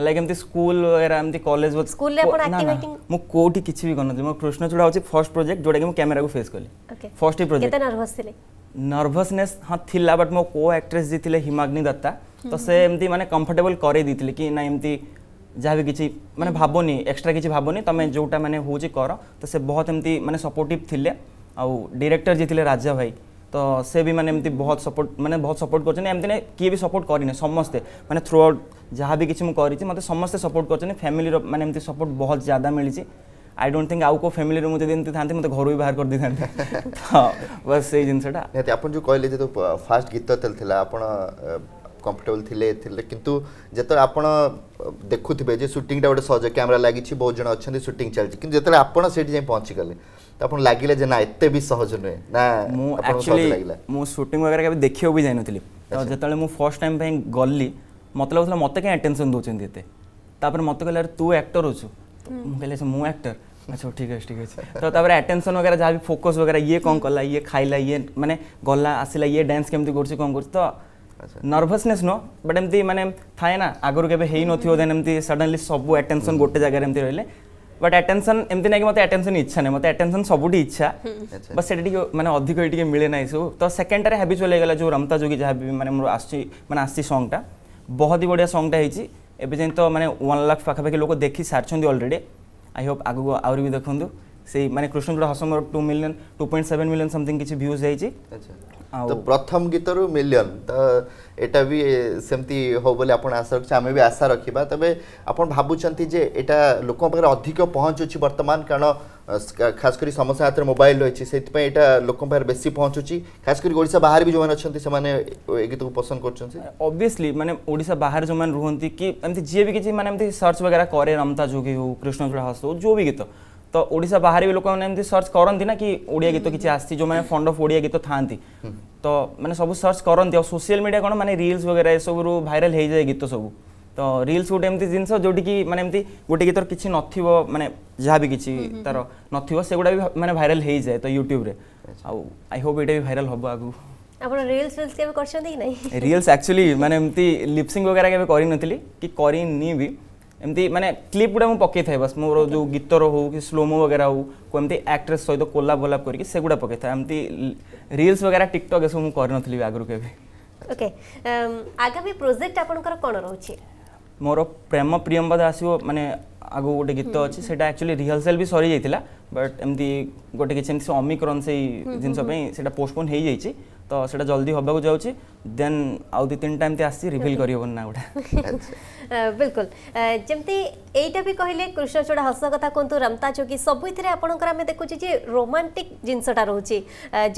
ଲାଇକ୍ ଏମିତି ସ୍କୁଲ ବଗେରା ଏମିତି କଲେଜ ମୁଁ କୋଉଠି କିଛି ବି କରିନଥିଲି ମୋ କୃଷ୍ଣଚୂଡ଼ା ହେଉଛି ଫର୍ଷ୍ଟ ପ୍ରୋଜେକ୍ଟ ଯୋଉଟାକି ମୁଁ କ୍ୟାମେରାକୁ ଫେସ୍ କଲି ଫର୍ଷ୍ଟ ପ୍ରୋଜେକ୍ଟ ନର୍ଭସନେସ୍ ହଁ ଥିଲା ବଟ୍ ମୋ କୋ ଆକ୍ଟ୍ରେସ୍ ଯିଏ ଥିଲେ ହିମାଗ୍ନି ଦତ୍ତା ତ ସେ ଏମିତି ମାନେ କମ୍ଫର୍ଟେବଲ୍ କରେଇ ଦେଇଥିଲେ କି ନା ଏମିତି ଯାହା ବି କିଛି ମାନେ ଭାବନି ଏକ୍ସଟ୍ରା କିଛି ଭାବନି ତମେ ଯୋଉଟା ମାନେ ହେଉଛି କର ତ ସେ ବହୁତ ଏମିତି ମାନେ ସପୋର୍ଟିଭ୍ ଥିଲେ ଆଉ ଡିରେକ୍ଟର ଯିଏ ଥିଲେ ରାଜା ଭାଇ ତ ସେ ବି ମାନେ ଏମିତି ବହୁତ ସପୋର୍ଟ ମାନେ ବହୁତ ସପୋର୍ଟ କରୁଛନ୍ତି ଏମିତି ନାଇଁ କିଏ ବି ସପୋର୍ଟ କରିନି ସମସ୍ତେ ମାନେ ଥ୍ରୁ ଆଉଟ୍ ଯାହା ବି କିଛି ମୁଁ କରିଛି ମୋତେ ସମସ୍ତେ ସପୋର୍ଟ କରୁଛନ୍ତି ଫ୍ୟାମିଲିର ମାନେ ଏମିତି ସପୋର୍ଟ ବହୁତ ଜ୍ୟାଦା ମିଳିଛି ଆଇ ଡୋଣ୍ଟ ଥିଙ୍କ ଆଉ କେଉଁ ଫ୍ୟାମିଲିରୁ ମୁଁ ଯଦି ଏମିତି ଥାନ୍ତି ମୋତେ ଘରୁ ବି ବାହାର କରିଦେଇଥାନ୍ତି ତ ବାସ୍ ସେଇ ଜିନିଷଟା ନିହାତି ଆପଣ ଯେଉଁ କହିଲେ ଯେହେତୁ ଫାଷ୍ଟ ଗୀତ ଥିଲା ଆପଣ କମ୍ଫର୍ଟେବଲ୍ ଥିଲେ ଥିଲେ କିନ୍ତୁ ଯେତେବେଳେ ଆପଣ ଦେଖୁଥିବେ ଯେ ସୁଟିଂଟା ଗୋଟେ ସହଜ କ୍ୟାମେରା ଲାଗିଛି ବହୁତ ଜଣ ଅଛନ୍ତି ସୁଟିଂ ଚାଲିଛି କିନ୍ତୁ ଯେତେବେଳେ ଆପଣ ସେଇଠି ଯାଇ ପହଞ୍ଚିଗଲେ तो आपको लगे जे ना एत भी सहज नुहे सुटिंग वगैरह के देखियो भी जाई नथिली तो जतले फर्स्ट टाइम पे गल्ली मत लगुला मते के अटेंशन देते तापर मते तू एक्टर होछु एक्टर अच्छा ठीक है ठीक है तो तापर वगैरह जहाँ भी फोकस वगैरह ये कौन कला ये खाइला ये माने गला आसिला ये डांस केमती करछि कोन करछि नर्भसनेस नो बट एमती माने थाए ना आगर केबे सडनली सब अटेंशन गोटे जगह एमती रहले ବଟ୍ ଆଟେନସନ୍ ଏମିତି ନାହିଁ କି ମୋତେ ଆଟେନସନ୍ ଇଚ୍ଛା ନାହିଁ ମୋତେ ଆଟେନସନ୍ ସବୁଠି ଇଚ୍ଛା ବଟ୍ ସେଇଟା ଟିକେ ମାନେ ଅଧିକ ଟିକେ ମିଳେ ନାହିଁ ସବୁ ତ ସେକେଣ୍ଡଟାରେ ହାବିଚୁଆଲ୍ ହେଇଗଲା ଯେଉଁ ରମତା ଯୋଗୀ ଯାହା ବି ମାନେ ମୋର ଆସୁଛି ମାନେ ଆସିଛି ସଙ୍ଗ୍ଟା ବହୁତ ହି ବଢ଼ିଆ ସଙ୍ଗ୍ଟା ହେଇଛି ଏବେ ଯାଇ ତ ମାନେ ୱାନ୍ ଲାଖ୍ ପାଖାପାଖି ଲୋକ ଦେଖି ସାରିଛନ୍ତି ଅଲରେଡ଼ି ଆଇ ହୋପ୍ ଆଗକୁ ଆହୁରି ବି ଦେଖନ୍ତୁ ସେଇ ମାନେ କୃଷ୍ଣଚୂଡ଼ ହସମର two million two point seven million something କିଛି ଭ୍ୟୁଜ୍ ହେଇଛି ତ ପ୍ରଥମ ଗୀତରୁ ମିଲିୟନ ତ ଏଇଟା ବି ସେମିତି ହଉ ବୋଲି ଆପଣ ଆଶା ରଖିଛି ଆମେ ବି ଆଶା ରଖିବା ତେବେ ଆପଣ ଭାବୁଛନ୍ତି ଯେ ଏଇଟା ଲୋକଙ୍କ ପାଖରେ ଅଧିକ ପହଞ୍ଚୁଛି ବର୍ତ୍ତମାନ କାରଣ ଖାସ କରି ସମସ୍ତ ହାତରେ ମୋବାଇଲ ରହିଛି ସେଥିପାଇଁ ଏଇଟା ଲୋକଙ୍କ ପାଖରେ ବେଶୀ ପହଞ୍ଚୁଛି ଖାସ କରି ଓଡ଼ିଶା ବାହାରେ ବି ଯେଉଁମାନେ ଅଛନ୍ତି ସେମାନେ ଏ ଗୀତକୁ ପସନ୍ଦ କରୁଛନ୍ତି ଅବଭିୟସଲି ମାନେ ଓଡ଼ିଶା ବାହାରେ ଯେଉଁମାନେ ରୁହନ୍ତି କି ଏମିତି ଯିଏ ବି କିଛି ମାନେ ଏମିତି ସର୍ଚ୍ଚ ବଗେରା କରେ ରମତା ଯୋଗୀ ହଉ କୃଷ୍ଣଚୂଡ଼ା ହସ ହଉ ଯେଉଁ ବି ଗୀତ तो ओडा बाहर भी लोक मैंने सर्च करती ना कि ओडिया गीत किसी हम्म। आसती जो मैंने फंड अफ ओडिया गीत था हम्म। तो मैंने सब सर्च करती सोशियाल मीडिया कौन मैंने रिल्स वगैरह ये सब भाइराल हो जाए गीत सब तो रिल्स गोटे एमती जिनस जोटी मैंने गोटे गीतर किसी नाने जहाँ भी किसी तर नगुड़ा भी मैंने भाइराल हो जाए तो यूट्यूब आई होप ये भाइराल हम आगे रिल्स रील्स एक्चुअली माने एमती लिपसिंग वगैरह के कि करिन भी ଏମିତି ମାନେ କ୍ଲିପ୍ ଗୁଡ଼ା ମୁଁ ପକେଇଥାଏ ବାସ୍ ମୋର ଯେଉଁ ଗୀତର ହଉ କି ସ୍ଲୋମୋ ବଗେରା ହେଉ ଏମିତି ଆକ୍ଟ୍ରେସ୍ ସହିତ କୋଲାପ ବୋଲାପ କରିକି ସେଗୁଡ଼ା ପକେଇଥାଏ ଏମିତି ରିଲ୍ସ ବଗେରା ଟିକ୍ଟକ୍ ଏସବୁ ମୁଁ କରିନଥିଲି ବି ଆଗରୁ କେବେ ଓକେ ଆଗାମୀ ପ୍ରୋଜେକ୍ଟ ଆପଣଙ୍କର କ'ଣ ରହୁଛି ମୋର ପ୍ରେମ ପ୍ରିୟମ୍ବଦ ଆସିବ ମାନେ ଆଗକୁ ଗୋଟେ ଗୀତ ଅଛି ସେଇଟା ଆକ୍ଚୁଆଲି ରିହର୍ସାଲ୍ ବି ସରିଯାଇଥିଲା ବଟ୍ ଏମିତି ଗୋଟେ କିଛି ଏମିତି ଅମିକ୍ରନ୍ ସେଇ ଜିନିଷ ପାଇଁ ସେଇଟା ପୋଷ୍ଟପୋନ୍ ହେଇଯାଇଛି ତ ସେଇଟା ଜଲ୍ଦି ହେବାକୁ ଯାଉଛି ଦେନ୍ ଆଉ ଦୁଇ ତିନିଟା ଏମିତି ଆସିଛି ରିଭିଲ୍ କରିହେବନି ନା ଗୋଟେ ବିଲକୁଲ ଯେମିତି ଏଇଟା ବି କହିଲେ କୃଷ୍ଣଚୂଡ଼ା ହସ କଥା କୁହନ୍ତୁ ରମତା ଚୌକି ସବୁଥିରେ ଆପଣଙ୍କର ଆମେ ଦେଖୁଛୁ ଯେ ରୋମାଣ୍ଟିକ୍ ଜିନିଷଟା ରହୁଛି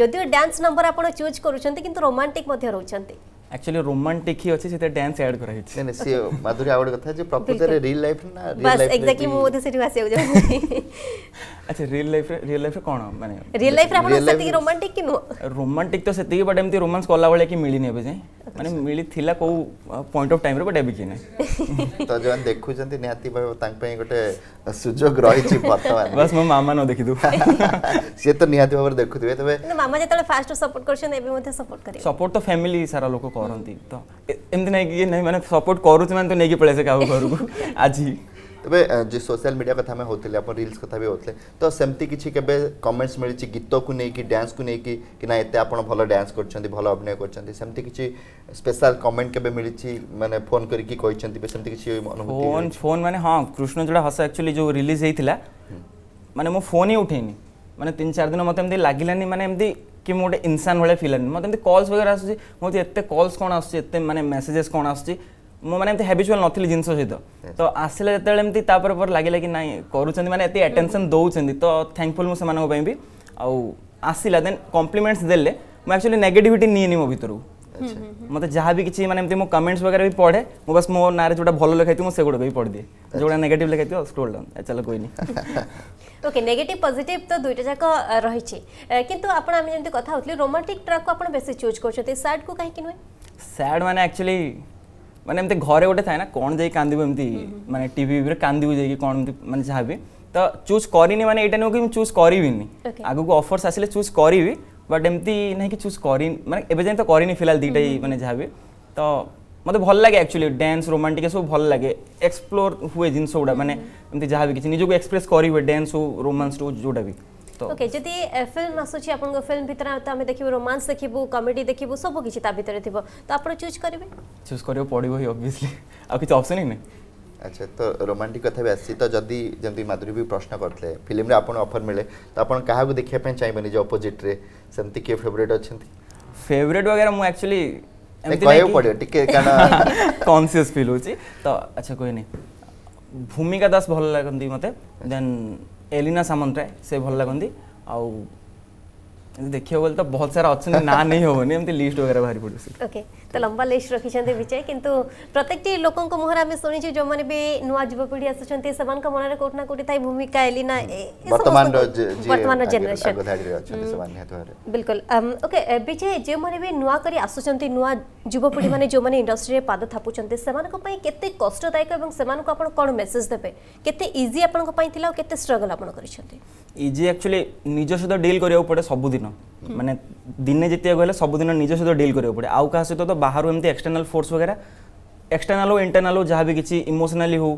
ଯଦିଓ ଡ୍ୟାନ୍ସ ନମ୍ବର ଆପଣ ଚୁଜ୍ କରୁଛନ୍ତି କିନ୍ତୁ ରୋମାଣ୍ଟିକ୍ ମଧ୍ୟ ରହୁଛନ୍ତି एक्चुअली रोमांटिक ही अछि से डांस ऐड करा हिछि ने से माधुरी आउड कथा जे प्रकृति रे रियल लाइफ ना रियल लाइफ बस एग्जैक्टली मो बोधे सेठी आसे हो जाउ अच्छा रियल लाइफ रियल लाइफ कोन माने रियल लाइफ रे आपण सेती रोमांटिक कि नो रोमांटिक तो सेति बट एमती रोमांस कोला वाले कि मिली नेबे जे माने मिली थिला को पॉइंट ऑफ टाइम रे बट एबे कि नै तो जवन देखु जंति निहाती भाई तांग पे गोटे सुजोग रही छि वर्तमान बस मो मामा नो देखि दु से तो निहाती भाबर देखु दिबे तबे मामा जेतले फास्ट सपोर्ट करछन एबे मते सपोर्ट करियो सपोर्ट तो फैमिली सारा लोग करती तो एमती नहीं मैंने सपोर्ट करुच घर को आज तबे जे सोशल मीडिया कथा में होतले अपन रील्स कथा भी होते तो सेमती किछि केबे कमेंट्स मिलि गीत को नै कि डांस को नै कि ना एते अपन भलो डांस करछन भलो अभिनय करछन स्पेशल कमेंट के मिलि फोन करी फोन फोन हाँ हां कृष्ण जड़ा हस एक्चुअली जो रिलीज होता माने मो फोन ही उठेनी मैंने तीन चार दिन मतलब लगलानी मैंने कि मुझे गोटे इनसान भाई फिल हानी मतलब कल्स वगैरह आसूस कल्स कौन आसे मैंने मेसेजेस कौन आस मैंने हैबिचुआल नी जिन सहित तो आसा जितेपर पर लगे कि ना करें एटेनसन दौरान तो थैंकफुल मुझे भी आउ आसा देन कम्प्लीमेंट्स देखुअली नेगेटिविटी नहीं मो भर अच्छा। हम्म, हम्म, हम्म। मत जहाँ भी किसी मैंने मो कमेंट्स वगैरह भी पढ़े मो बस मो ना जो भल लिखाई थी मुझे भी पढ़ दिए जो नेगेटिव लिखा थी स्क्रोल डाउन चल कोई ओके नेगेटिव पॉजिटिव तो दुईटा जाक रही किंतु आपण रोमांटिक ट्रैक को आपण चूज करछते सैड को काहे कि सैड माने एक्चुअली माने एमते घरे उठे ना कोन जाई कांदीबो एमती माने टीवी पे कांदीबो जाई कोन माने तो चूज करिनी माने एटा न कि चूज करिवि नी आगु को चूज करिवि બટ એમતી નહીં કે ચૂઝ કરિન મને એબે જૈ તો કરિન ફિલાલ દીતાઈ મને જહાબે તો મતલ ભલ લાગે એકચ્યુલી ડાન્સ રોમેન્ટિક સબ ભલ લાગે એક્સપ્લોર હુએ જિન સોડા મને એમતી જહાબે કી નિજો કો એક્સપ્રેસ કરી ડાન્સ રોમન્સ જો જોડે બી તો ઓકે જોતિ ફિલ્મ асоચી આપણો ફિલ્મ ભીતરા હતા અમે દેખી રોમન્સ દેખી કો કોમેડી દેખી કો સબ કીતા ભીતરે થિબો તાપર ચૂઝ કરીવે ચૂઝ કરી પડિ ભી ઓબવિયસલી આ કીચ ઓપ્શન હે ને আচ্ছা তো রোমান্টিক কথা বি আসছি তো যদি যেমনি মাধুরী বি প্রশ্ন করলে ফিল্মরে আপনার অফর মিলে তো আপনার কাহাকু দেখা পাই চাইবেনি যে অপোজিটরে সেমতি কে ফেভারিট অছন্তি ফেভারিট वगैरह মু অ্যাকচুয়ালি କହିବାକୁ ପଡ଼ିବ ଟିକେ କାରଣ କନସିୟସ୍ ଫିଲ୍ ହେଉଛି ତ ଆଚ୍ଛା କହିନି ଭୂମିକା ଦାସ ଭଲ ଲାଗନ୍ତି ମୋତେ ଦେନ୍ ଏଲିନା ସାମନ୍ତରାୟ ସେ ଭଲ ଲାଗନ୍ତି ଆଉ ଦେଖିବାକୁ ଗଲେ ତ ବହୁତ ସାରା ଅଛନ୍ତି ନା ନେଇ ହେବନି ଏମିତି ଲିଷ୍ଟ ବଗେରା ବାହାରି ପଡ଼ିବ ଓକେ ତ ଲମ୍ବା ଲିଷ୍ଟ ରଖିଛନ୍ତି ବିଜୟ କିନ୍ତୁ ପ୍ରତ୍ୟେକଟି ଲୋକଙ୍କ ମୁହଁରେ ଆମେ ଶୁଣିଛୁ ଯେଉଁମାନେ ବି ନୂଆ ଯୁବପିଢ଼ି ଆସୁଛନ୍ତି ସେମାନଙ୍କ ମନରେ କେଉଁଠି ନା କେଉଁଠି ଥାଏ ଭୂମିକା ଏଲିନା ବର୍ତ୍ତମାନ ଜେନେରେସନ ବିଲକୁଲ ଓକେ ବିଜୟ ଯେଉଁମାନେ ବି ନୂଆ କରି ଆସୁଛନ୍ତି ନୂଆ ଯୁବପିଢ଼ିମାନେ ଯେଉଁମାନେ ଇଣ୍ଡଷ୍ଟ୍ରିରେ ପାଦ ଥାପୁଛନ୍ତି ସେମାନଙ୍କ ପାଇଁ କେତେ କଷ୍ଟଦାୟକ ଏବଂ ସେମାନଙ୍କୁ ଆପଣ କ'ଣ ମେସେଜ ଦେବେ କେତେ ଇଜି ଆପଣଙ୍କ ପାଇଁ ଥିଲା ଆଉ କେତେ ଷ୍ଟ୍ରଗଲ ଆପଣ କରିଛନ୍ତି ଇଜି ଆକ୍ଚୁଆଲି ନିଜ ସହିତ ଡିଲ୍ କରିବାକୁ ପଡ଼େ ସବୁଦିନ ମାନେ ଦିନେ ଜିତିବାକୁ ହେଲେ ସବୁଦିନ ନିଜ ସହିତ ଡିଲ୍ କରିବାକୁ ପଡ଼େ ଆଉ କାହା ସହିତ ତ ବାହାରୁ ଏମିତି ଏକ୍ସଟର୍ନାଲ୍ ଫୋର୍ସ ବଗେରା ଏକ୍ସଟର୍ନାଲ୍ ହଉ ଇଣ୍ଟରନାଲ୍ ହଉ ଯାହା ବି କିଛି ଇମୋସନାଲି ହଉ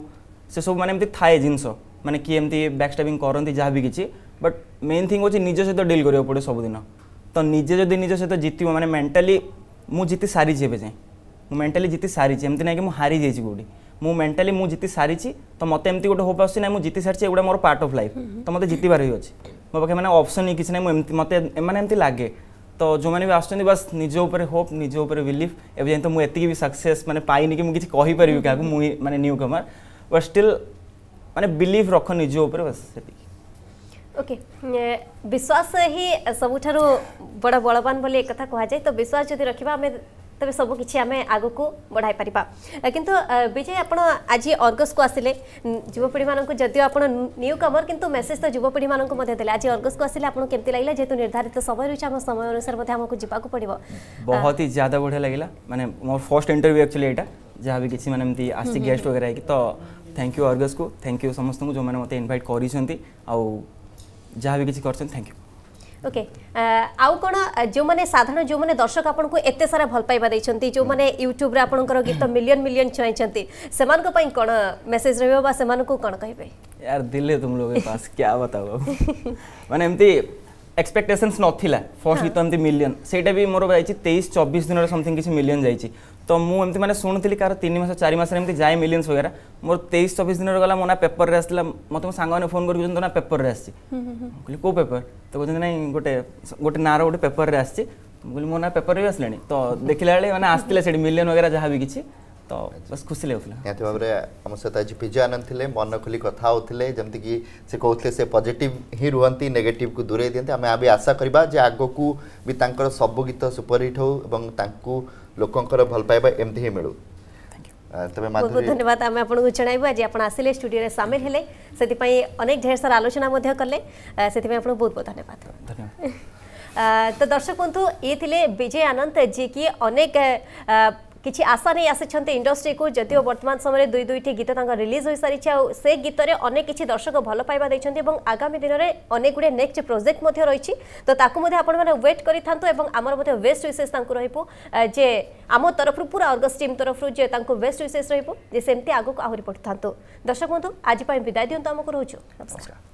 ସେସବୁ ମାନେ ଏମିତି ଥାଏ ଜିନିଷ ମାନେ କିଏ ଏମିତି ବ୍ୟାକ୍ ଷ୍ଟାବିଂ କରନ୍ତି ଯାହା ବି କିଛି ବଟ୍ ମେନ୍ ଥିଙ୍ଗ ହେଉଛି ନିଜ ସହିତ ଡିଲ୍ କରିବାକୁ ପଡ଼େ ସବୁଦିନ ତ ନିଜେ ଯଦି ନିଜ ସହିତ ଜିତିବ ମାନେ ମେଣ୍ଟାଲି ମୁଁ ଜିତି ସାରିଛି ଏବେ ଯାଏଁ ମୁଁ ମେଣ୍ଟାଲି ଜିତି ସାରିଛି ଏମିତି ନାହିଁ କି ମୁଁ ହାରି ଯାଇଛି କେଉଁଠି ମୁଁ ମେଣ୍ଟାଲି ମୁଁ ଜିତି ସାରିଛି ତ ମୋତେ ଏମିତି ଗୋଟେ ହୋପ୍ ଆସୁଛି ନାହିଁ ମୁଁ ଜିତି ସାରିଛି ଏଗୁଡ଼ା ମୋର ପାର୍ଟ ଅଫ୍ ଲାଇଫ୍ ତ ମୋତେ ଜିତିବାର ହିଁ ଅଛି ମୋ ପାଖେ ମାନେ ଅପସନ୍ ହିଁ କିଛି ନାହିଁ ମୁଁ ଏମିତି ମୋତେ ମାନେ ଏମିତି ଲାଗେ ତ ଯେଉଁମାନେ ବି ଆସୁଛନ୍ତି ବାସ୍ ନିଜ ଉପରେ ହୋପ୍ ନିଜ ଉପରେ ବିଲିଭ୍ ଏବେ ଯାଇ ତ ମୁଁ ଏତିକି ବି ସକ୍ସେସ୍ ମାନେ ପାଇନି କି ମୁଁ କିଛି କହିପାରିବି କାହାକୁ ମୁଁ ମାନେ ନ୍ୟୁ କମର୍ ବଟ୍ ଷ୍ଟିଲ୍ ମାନେ ବିଲିଭ୍ ରଖ ନିଜ ଉପରେ ବାସ୍ ସେତିକି ओके विश्वास ही सबुठ बड़ बलवान बोली एक कथा कह जाए तो विश्वास जदि रखा आम ତେବେ ସବୁ କିଛି ଆମେ ଆଗକୁ ବଢ଼ାଇ ପାରିବା କିନ୍ତୁ ବିଜୟ ଆପଣ ଆଜି ଅର୍ଗସକୁ ଆସିଲେ ଯୁବପିଢ଼ିମାନଙ୍କୁ ଯଦିଓ ଆପଣ ନ୍ୟୁ କମର୍ କିନ୍ତୁ ମେସେଜ୍ ତ ଯୁବପିଢ଼ିମାନଙ୍କୁ ମଧ୍ୟ ଦେଲେ ଆଜି ଅର୍ଗସକୁ ଆସିଲେ ଆପଣଙ୍କୁ କେମିତି ଲାଗିଲା ଯେହେତୁ ନିର୍ଦ୍ଧାରିତ ସମୟ ରହିଛି ଆମ ସମୟ ଅନୁସାରେ ମଧ୍ୟ ଆମକୁ ଯିବାକୁ ପଡ଼ିବ ବହୁତ ହି ଜ୍ୟାଦା ବଢ଼ିଆ ଲାଗିଲା ମାନେ ମୋର ଫର୍ଷ୍ଟ ଇଣ୍ଟରଭ୍ୟୁ ଆକ୍ଚୁଆଲି ଏଇଟା ଯାହା ବି କିଛି ମାନେ ଏମିତି ଆସିଛି ଗେଷ୍ଟ ବଗେରା ହେଇକି ତ थैंक यू अर्गस को थैंक यू समस्त को जो मैंने मत इनभाइट कर जहाँ भी किसी कर थैंक यू ओके आउ कोन जो माने साधारण जो माने दर्शक आपन को सारा भल पाइबा दैछंती जो माने YouTube रे गीत मिलियन मिलियन चाहैछंती सेमान को मेसेज रहबो बा सेमान यार दिल तुम लोगों पास क्या बताओ माने एमती एक्सपेक्टेशंस फर्स्ट हाँ। गीत तो मिलियन सेटा भी मोर जाई 23 24 दिन समथिंग किछ मिलियन जाई तो मुझे मैंने शुणुली कार तीन मस चार जाए मिलियंस वगैरह मोर तेईस चौबीस दिन गला मो ना पेपर में आसला मत मो सांग फोन कर पेपर में आसी कौ पेपर तो कहते ना गोटे गोटे ना रोटे पेपर में आसी कहली मो ना पेपर भी आसला तो देखला मैंने आसते मिलियन वगैरह जहाँ भी किसी तो बस खुशी लगुला निहाती भाव आम सहित आज पिजा आनंद मन खोली कथा होमती से कहते से पजिट ही रुहत नेगेटिव को दूरे दिखते आम अभी आशा करवा आग को भी तरह सब गीत सुपरहिट हूँ लोकंर भल पाइबा एमती ही मिलू बहुत धन्यवाद आम आपको जनइबू आज आप आसे स्टूडियो में सामिल है से अनेक ढेर सारा आलोचना कले से आपको बहुत बहुत धन्यवाद तो दर्शक बंधु ये विजय आनंद जी की अनेक କିଛି ଆଶା ନେଇ ଆସିଛନ୍ତି ଇଣ୍ଡଷ୍ଟ୍ରିକୁ ଯଦିଓ ବର୍ତ୍ତମାନ ସମୟରେ ଦୁଇ ଦୁଇଟି ଗୀତ ତାଙ୍କ ରିଲିଜ୍ ହୋଇସାରିଛି ଆଉ ସେ ଗୀତରେ ଅନେକ କିଛି ଦର୍ଶକ ଭଲ ପାଇବା ଦେଇଛନ୍ତି ଏବଂ ଆଗାମୀ ଦିନରେ ଅନେକ ଗୁଡ଼ିଏ ନେକ୍ସଟ ପ୍ରୋଜେକ୍ଟ ମଧ୍ୟ ରହିଛି ତ ତାକୁ ମଧ୍ୟ ଆପଣମାନେ ୱେଟ୍ କରିଥାନ୍ତୁ ଏବଂ ଆମର ମଧ୍ୟ ବେଷ୍ଟ ୱିସେସ୍ ତାଙ୍କୁ ରହିବ ଯେ ଆମ ତରଫରୁ ପୁରା ଅର୍ଗସ୍ ଟିମ୍ ତରଫରୁ ଯେ ତାଙ୍କୁ ବେଷ୍ଟ ୱିସେସ୍ ରହିବ ଯେ ସେମିତି ଆଗକୁ ଆହୁରି ପଢ଼ିଥାନ୍ତୁ ଦର୍ଶକ ବନ୍ଧୁ ଆଜି ପାଇଁ ବିଦାୟ ଦିଅନ୍ତୁ ଆମକୁ ରହୁଛୁ ନମସ୍କାର